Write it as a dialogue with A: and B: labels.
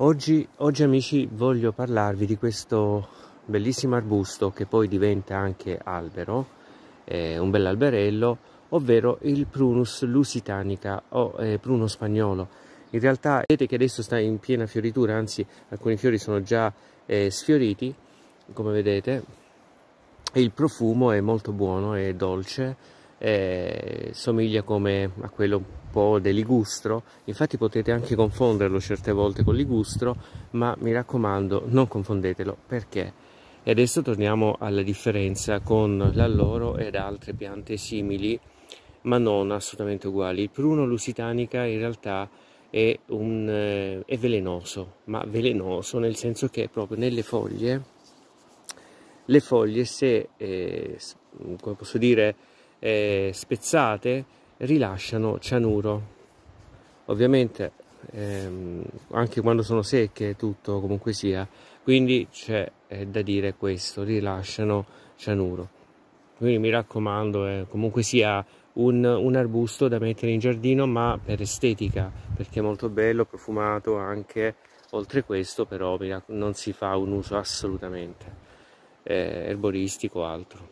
A: Oggi, oggi, amici voglio parlarvi di questo bellissimo arbusto che poi diventa anche albero, eh, un bell'alberello, ovvero il Prunus lusitanica o eh, pruno spagnolo. In realtà vedete che adesso sta in piena fioritura, anzi alcuni fiori sono già eh, sfioriti, come vedete, e il profumo è molto buono e dolce, eh, somiglia come a quello un po' deligustro infatti potete anche confonderlo certe volte con ligustro ma mi raccomando non confondetelo perché e adesso torniamo alla differenza con l'alloro ed altre piante simili ma non assolutamente uguali il pruno lusitanica in realtà è, un, eh, è velenoso ma velenoso nel senso che proprio nelle foglie le foglie se eh, come posso dire eh, spezzate rilasciano cianuro. Ovviamente ehm, anche quando sono secche tutto comunque sia, quindi c'è eh, da dire questo, rilasciano cianuro. Quindi mi raccomando, eh, comunque sia un, un, arbusto da mettere in giardino, ma per estetica, perché è molto bello, profumato anche. Oltre questo però non si fa un uso assolutamente eh, erboristico o altro.